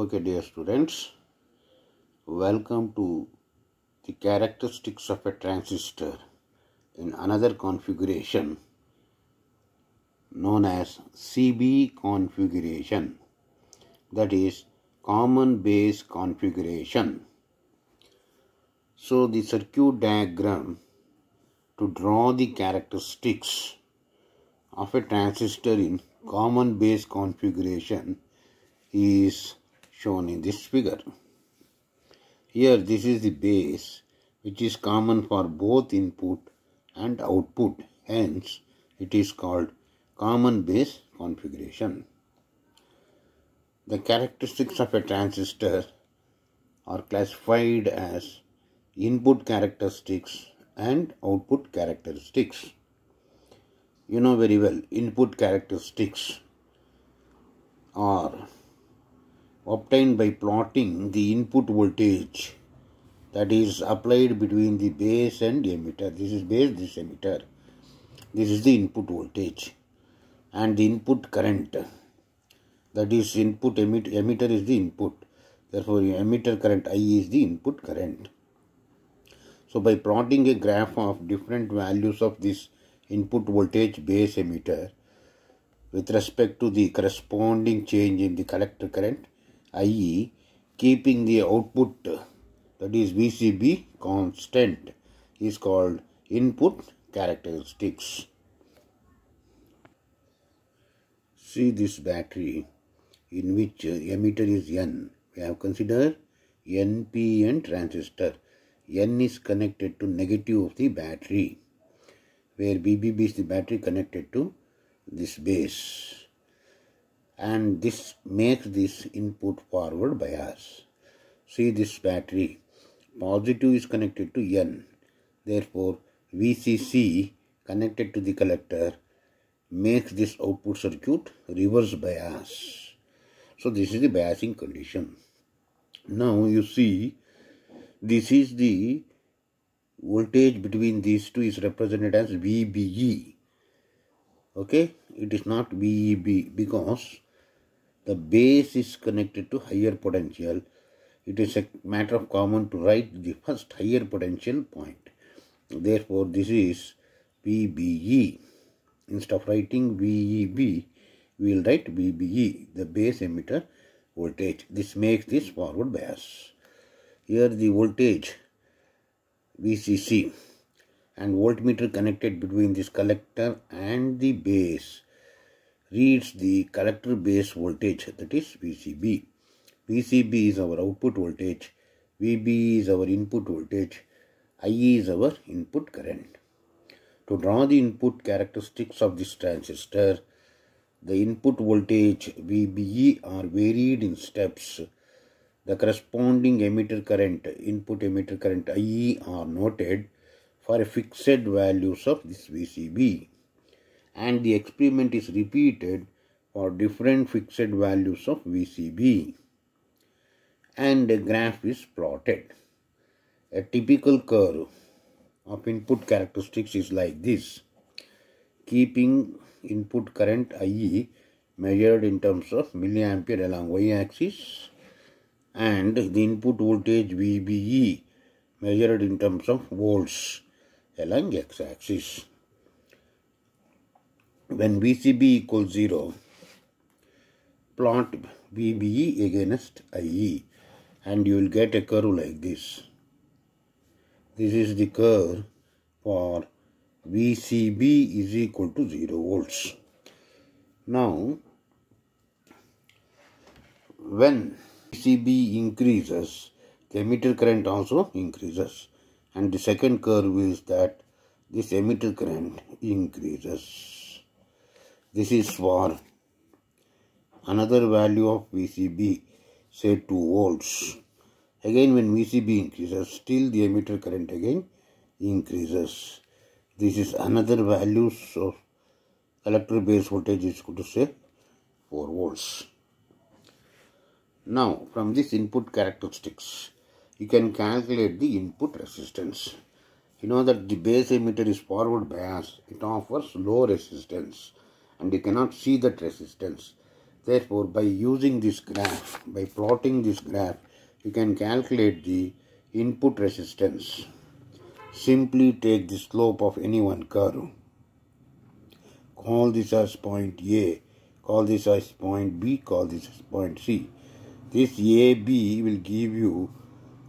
Okay, dear students, welcome to the characteristics of a transistor in another configuration known as CB configuration, that is, common base configuration. So, the circuit diagram to draw the characteristics of a transistor in common base configuration is shown in this figure. Here this is the base which is common for both input and output hence it is called common base configuration. The characteristics of a transistor are classified as input characteristics and output characteristics. You know very well input characteristics are obtained by plotting the input voltage that is applied between the base and emitter. This is base, this is emitter. This is the input voltage and the input current. That is input emit emitter is the input. Therefore, emitter current I is the input current. So, by plotting a graph of different values of this input voltage base emitter with respect to the corresponding change in the collector current, i.e., keeping the output that is VCB constant is called input characteristics. See this battery in which emitter is N. We have considered NPN transistor. N is connected to negative of the battery where BBB is the battery connected to this base and this makes this input forward bias. See this battery, positive is connected to N, therefore VCC connected to the collector makes this output circuit reverse bias. So this is the biasing condition. Now you see this is the voltage between these two is represented as VBE. Okay, it is not VEB because the base is connected to higher potential, it is a matter of common to write the first higher potential point. Therefore, this is PBE. Instead of writing VEB, we will write VBE, the base emitter voltage. This makes this forward bias. Here the voltage VCC and voltmeter connected between this collector and the base reads the collector base voltage that is VCB. VCB is our output voltage, VB is our input voltage, IE is our input current. To draw the input characteristics of this transistor, the input voltage VBE are varied in steps. The corresponding emitter current, input emitter current IE are noted for fixed values of this VCB and the experiment is repeated for different fixed values of VCB and a graph is plotted. A typical curve of input characteristics is like this keeping input current IE measured in terms of milliampere along y axis and the input voltage VBE measured in terms of volts along x axis when VCB equals 0, plot VBE against IE and you will get a curve like this. This is the curve for VCB is equal to 0 volts. Now, when VCB increases, the emitter current also increases. And the second curve is that this emitter current increases. This is for another value of VCB, say 2 volts. Again, when VCB increases, still the emitter current again increases. This is another values of collector base voltage is going to say 4 volts. Now, from this input characteristics, you can calculate the input resistance. You know that the base emitter is forward bias. It offers low resistance and you cannot see that resistance. Therefore, by using this graph, by plotting this graph, you can calculate the input resistance. Simply take the slope of any one curve. Call this as point A, call this as point B, call this as point C. This AB will give you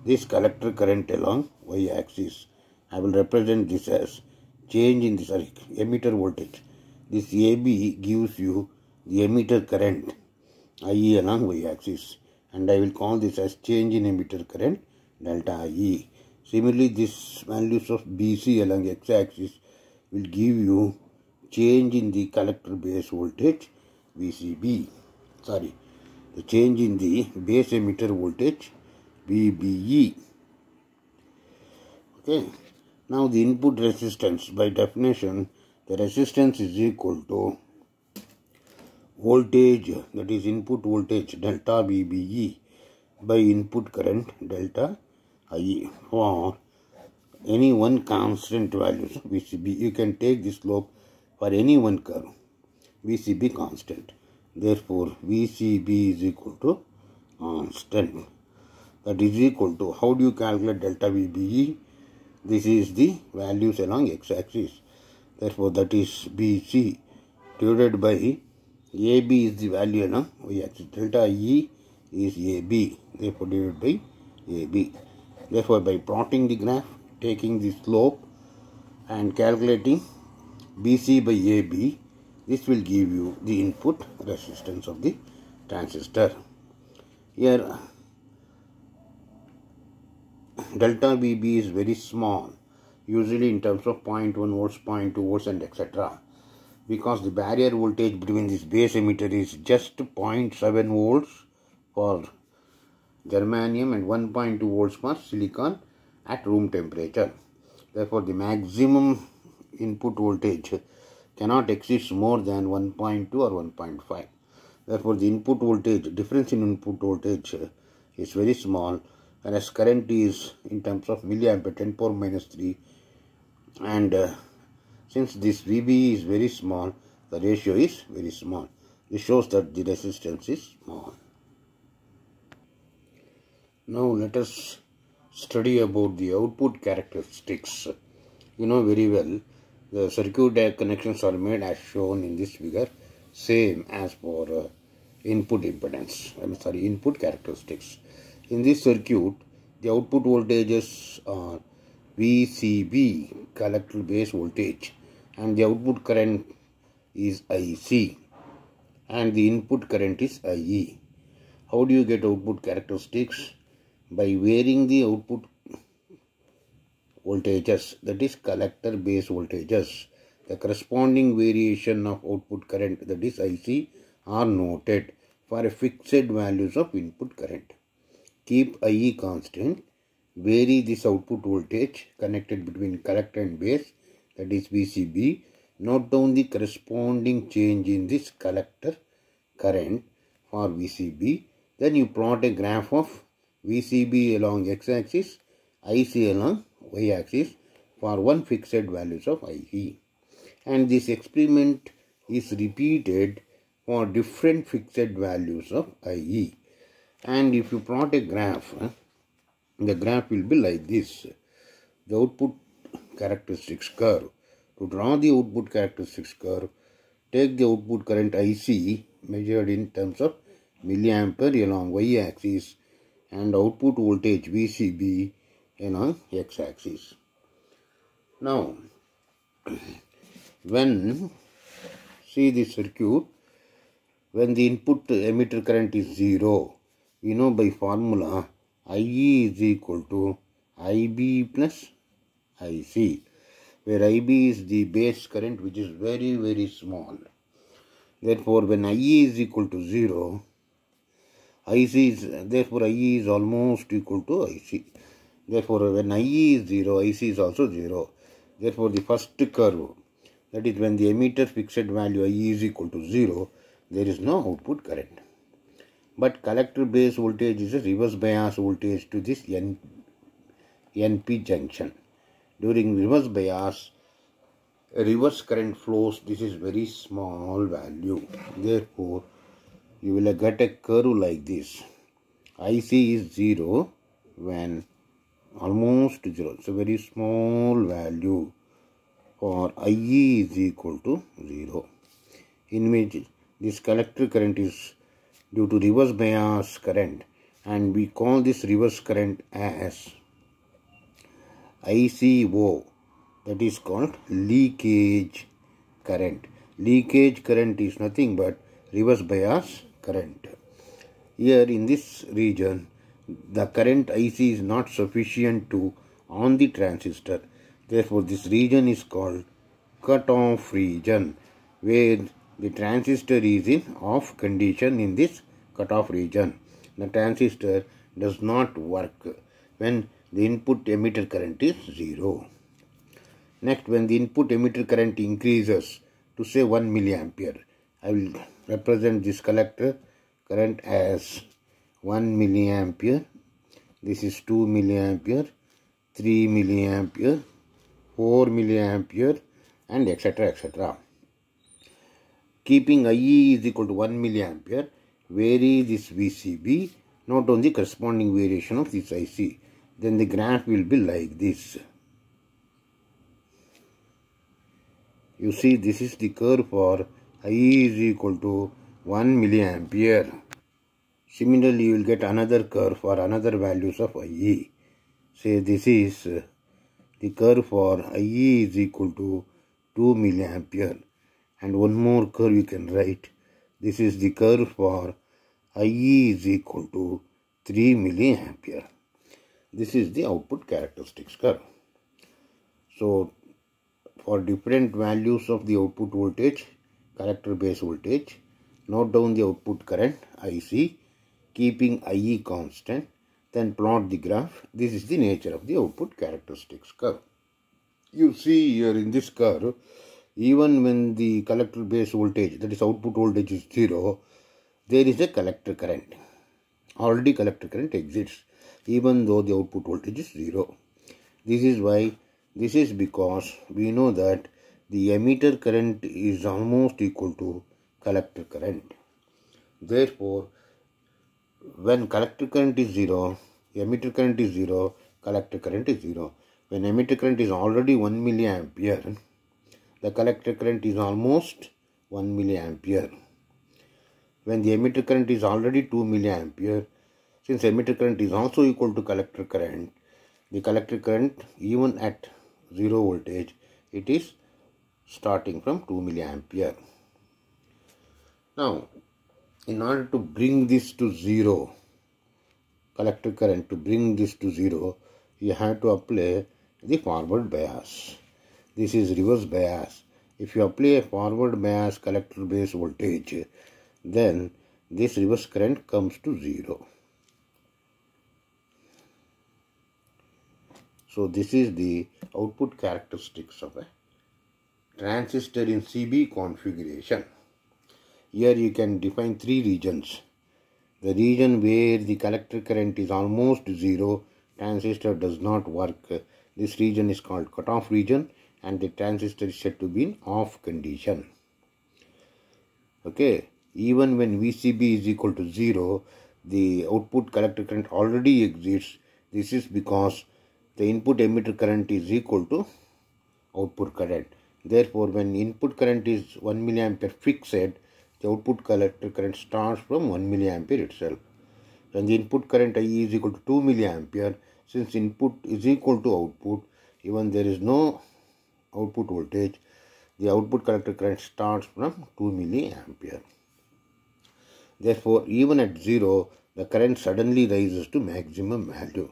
this collector current along y-axis. I will represent this as change in the sorry, emitter voltage this AB gives you the emitter current IE along y-axis and I will call this as change in emitter current delta IE. Similarly, this values of BC along x-axis will give you change in the collector base voltage VCB. Sorry, the change in the base emitter voltage VBE. Okay. Now the input resistance by definition the resistance is equal to voltage that is input voltage delta VBE by input current delta IE for any one constant value VCB you can take this slope for any one curve VCB constant therefore VCB is equal to constant uh, that is equal to how do you calculate delta VBE this is the values along x axis therefore that is BC divided by AB is the value na we actually delta E is AB therefore divided by AB therefore by plotting the graph taking the slope and calculating BC by AB this will give you the input resistance of the transistor here delta VB is very small usually in terms of 0.1 volts 0.2 volts and etc because the barrier voltage between this base emitter is just 0.7 volts for germanium and 1.2 volts for silicon at room temperature therefore the maximum input voltage cannot exist more than 1.2 or 1.5 therefore the input voltage difference in input voltage is very small whereas current is in terms of milliampere 10 power minus 3 and uh, since this VB is very small the ratio is very small this shows that the resistance is small now let us study about the output characteristics you know very well the circuit connections are made as shown in this figure same as for uh, input impedance i'm sorry input characteristics in this circuit the output voltages are VCB collector base voltage and the output current is IC and the input current is IE. How do you get output characteristics? By varying the output voltages that is collector base voltages. The corresponding variation of output current that is IC are noted for fixed values of input current. Keep IE constant vary this output voltage connected between collector and base that is VCB note down the corresponding change in this collector current for VCB then you plot a graph of VCB along x-axis IC along y-axis for one fixed values of IE and this experiment is repeated for different fixed values of IE and if you plot a graph the graph will be like this. The output characteristics curve. To draw the output characteristics curve, take the output current IC measured in terms of milliampere along y-axis and output voltage VCB along x-axis. Now, when see the circuit, when the input emitter current is 0, we know by formula IE is equal to IB plus IC where IB is the base current which is very very small. Therefore when IE is equal to 0 IC is therefore IE is almost equal to IC. Therefore when IE is 0 IC is also 0. Therefore the first curve that is when the emitter fixed value IE is equal to 0 there is no output current but collector base voltage is a reverse bias voltage to this N NP junction. During reverse bias, reverse current flows, this is very small value. Therefore, you will get a curve like this. IC is 0 when almost 0. So, very small value for IE is equal to 0. In which this collector current is due to reverse bias current and we call this reverse current as ICO that is called leakage current. Leakage current is nothing but reverse bias current. Here in this region the current IC is not sufficient to on the transistor. Therefore this region is called cutoff region where the transistor is in off condition in this cutoff region. The transistor does not work when the input emitter current is 0. Next, when the input emitter current increases to say 1 milliampere, I will represent this collector current as 1 milliampere. This is 2 milliampere, 3 milliampere, 4 milliampere and etc. etc keeping IE is equal to 1 milliampere, vary this VCB, not only corresponding variation of this IC. Then the graph will be like this. You see this is the curve for IE is equal to 1 milliampere. Similarly, you will get another curve for another values of IE. Say this is the curve for IE is equal to 2 milliampere and one more curve you can write this is the curve for IE is equal to 3 milliampere this is the output characteristics curve so for different values of the output voltage character base voltage note down the output current IC keeping IE constant then plot the graph this is the nature of the output characteristics curve you see here in this curve even when the collector base voltage that is output voltage is zero there is a collector current already collector current exists even though the output voltage is zero this is why this is because we know that the emitter current is almost equal to collector current therefore when collector current is zero emitter current is zero collector current is zero when emitter current is already 1 milliampere the collector current is almost 1 milliampere. When the emitter current is already 2 milliampere, since emitter current is also equal to collector current, the collector current even at 0 voltage, it is starting from 2 milliampere. Now, in order to bring this to 0, collector current to bring this to 0, you have to apply the forward bias. This is reverse bias. If you apply a forward bias collector base voltage, then this reverse current comes to zero. So this is the output characteristics of a transistor in CB configuration. Here you can define three regions. The region where the collector current is almost zero, transistor does not work. This region is called cutoff region and the transistor is said to be in off condition. Okay, even when VCB is equal to 0, the output collector current already exists. This is because the input emitter current is equal to output current. Therefore, when input current is 1 milliampere fixed, the output collector current starts from 1 milliampere itself. When the input current is equal to 2 milliampere, since input is equal to output, even there is no output voltage the output collector current starts from 2 milliampere therefore even at zero the current suddenly rises to maximum value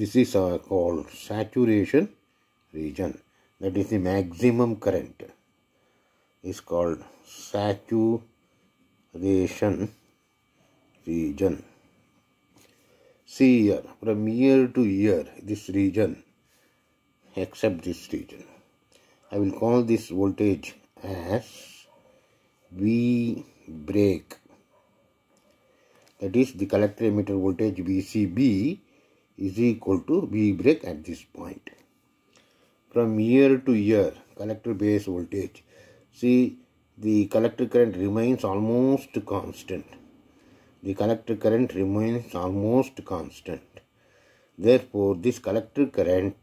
this is uh, called saturation region that is the maximum current is called saturation region see here from year to year this region except this region I will call this voltage as V break that is the collector emitter voltage VCB is equal to V break at this point from year to year collector base voltage see the collector current remains almost constant the collector current remains almost constant therefore this collector current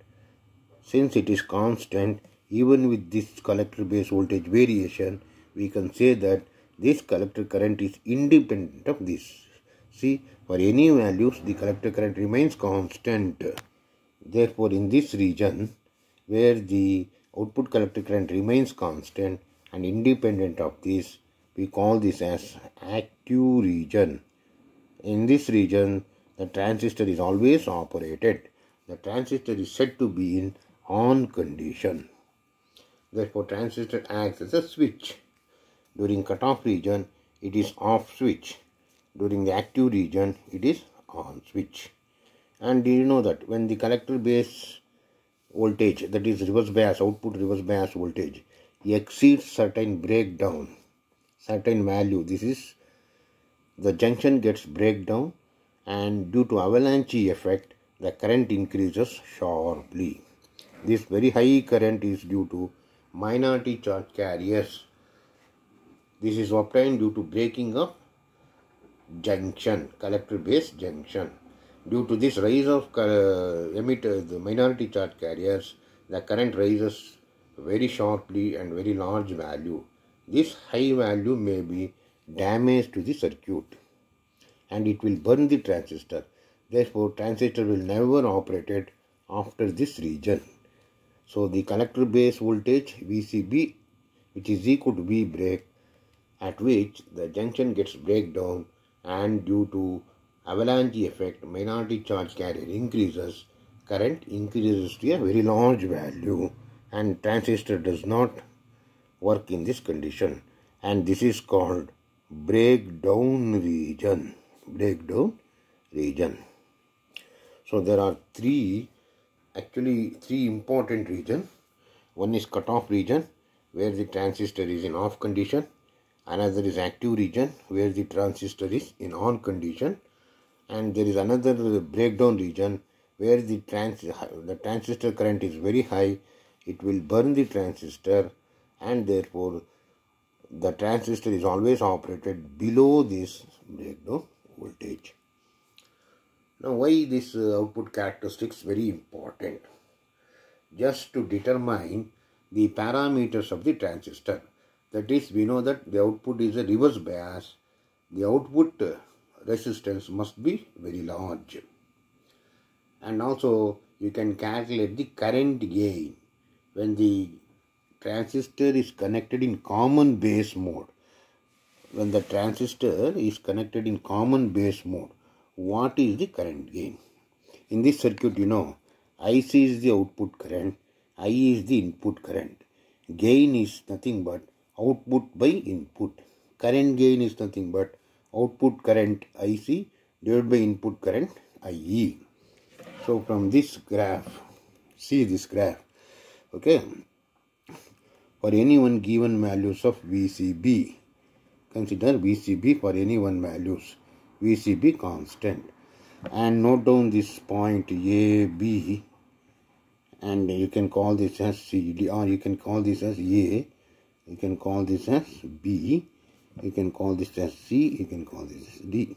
since it is constant even with this collector base voltage variation, we can say that this collector current is independent of this. See, for any values, the collector current remains constant. Therefore, in this region, where the output collector current remains constant and independent of this, we call this as active region. In this region, the transistor is always operated. The transistor is said to be in on condition. Therefore, transistor acts as a switch. During cutoff region, it is off switch. During the active region, it is on switch. And do you know that when the collector base voltage, that is reverse bias, output reverse bias voltage, exceeds certain breakdown, certain value, this is the junction gets breakdown and due to avalanche effect, the current increases sharply. This very high current is due to minority charge carriers. This is obtained due to breaking of junction, collector base junction. Due to this rise of uh, emitter, uh, the minority charge carriers, the current rises very sharply and very large value. This high value may be damage to the circuit and it will burn the transistor. Therefore, transistor will never operate after this region. So the collector base voltage VCB which is equal to V break at which the junction gets breakdown and due to avalanche effect minority charge carrier increases current increases to a very large value and transistor does not work in this condition and this is called breakdown region breakdown region so there are three actually three important region one is cutoff region where the transistor is in off condition another is active region where the transistor is in on condition and there is another breakdown region where the, trans the transistor current is very high it will burn the transistor and therefore the transistor is always operated below this breakdown voltage now why this uh, output characteristics very important? Just to determine the parameters of the transistor. That is, we know that the output is a reverse bias. The output uh, resistance must be very large. And also, you can calculate the current gain when the transistor is connected in common base mode. When the transistor is connected in common base mode, what is the current gain. In this circuit, you know, IC is the output current, I is the input current. Gain is nothing but output by input. Current gain is nothing but output current IC divided by input current IE. So from this graph, see this graph, okay, for any one given values of VCB, consider VCB for any one values VCB constant and note down this point AB and you can call this as CD or you can call this as A you can call this as B you can call this as C you can call this as D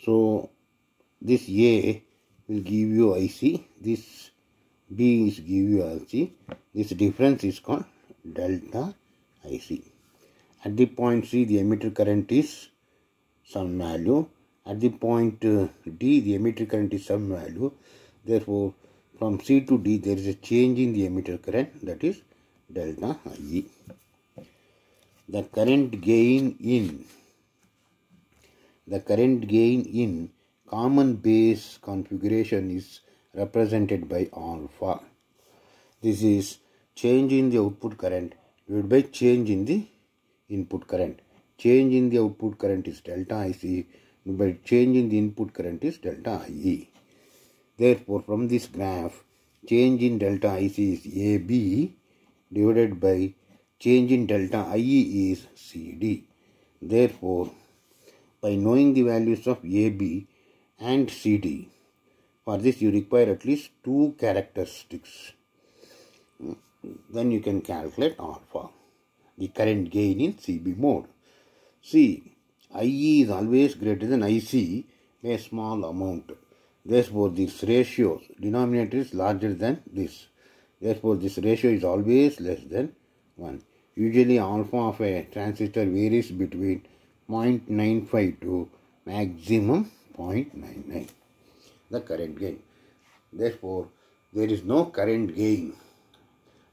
so this A will give you IC this B is give you IC this difference is called delta IC at the point C the emitter current is some value at the point uh, D the emitter current is some value therefore from C to D there is a change in the emitter current that is delta I. The current gain in the current gain in common base configuration is represented by alpha. This is change in the output current divided by change in the input current change in the output current is delta IC, but change in the input current is delta IE. Therefore, from this graph, change in delta IC is AB divided by change in delta IE is CD. Therefore, by knowing the values of AB and CD, for this you require at least two characteristics. Then you can calculate alpha, the current gain in CB mode. See, IE is always greater than IC by a small amount. Therefore, this ratio, denominator is larger than this. Therefore, this ratio is always less than 1. Usually, alpha of a transistor varies between 0.95 to maximum 0.99, the current gain. Therefore, there is no current gain.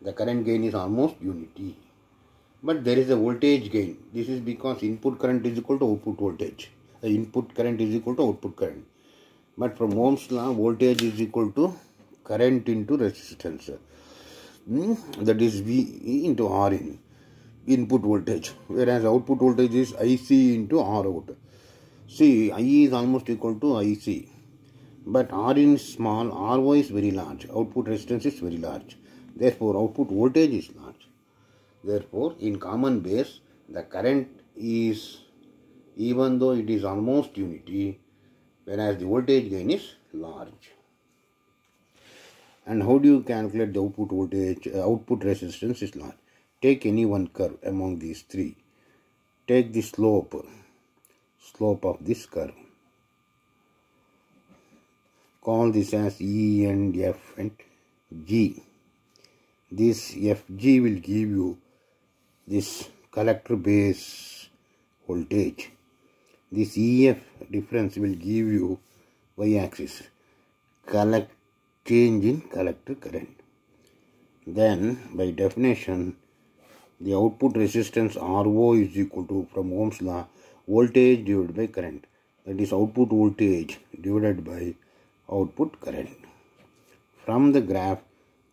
The current gain is almost unity but there is a voltage gain. This is because input current is equal to output voltage. The input current is equal to output current. But from Ohm's law, voltage is equal to current into resistance. Hmm? That is V into in input voltage. Whereas output voltage is IC into R out. See, I is almost equal to IC. But R is small, Ry is very large. Output resistance is very large. Therefore, output voltage is large. Therefore, in common base, the current is, even though it is almost unity, whereas the voltage gain is large. And how do you calculate the output voltage, uh, output resistance is large. Take any one curve among these three. Take the slope, slope of this curve. Call this as E and F and G. This Fg will give you this collector base voltage. This EF difference will give you y axis collect change in collector current. Then by definition the output resistance RO is equal to from Ohm's law voltage divided by current that is output voltage divided by output current. From the graph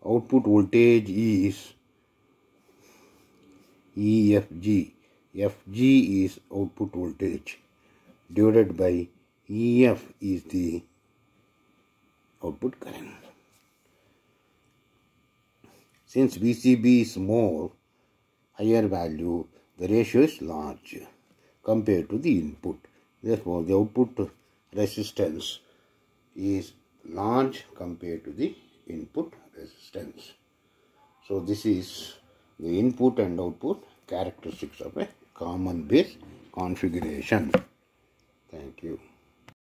output voltage is EFG. FG is output voltage divided by EF is the output current. Since VCB is more higher value, the ratio is large compared to the input. Therefore, the output resistance is large compared to the input resistance. So, this is the input and output characteristics of a common base configuration. Thank you.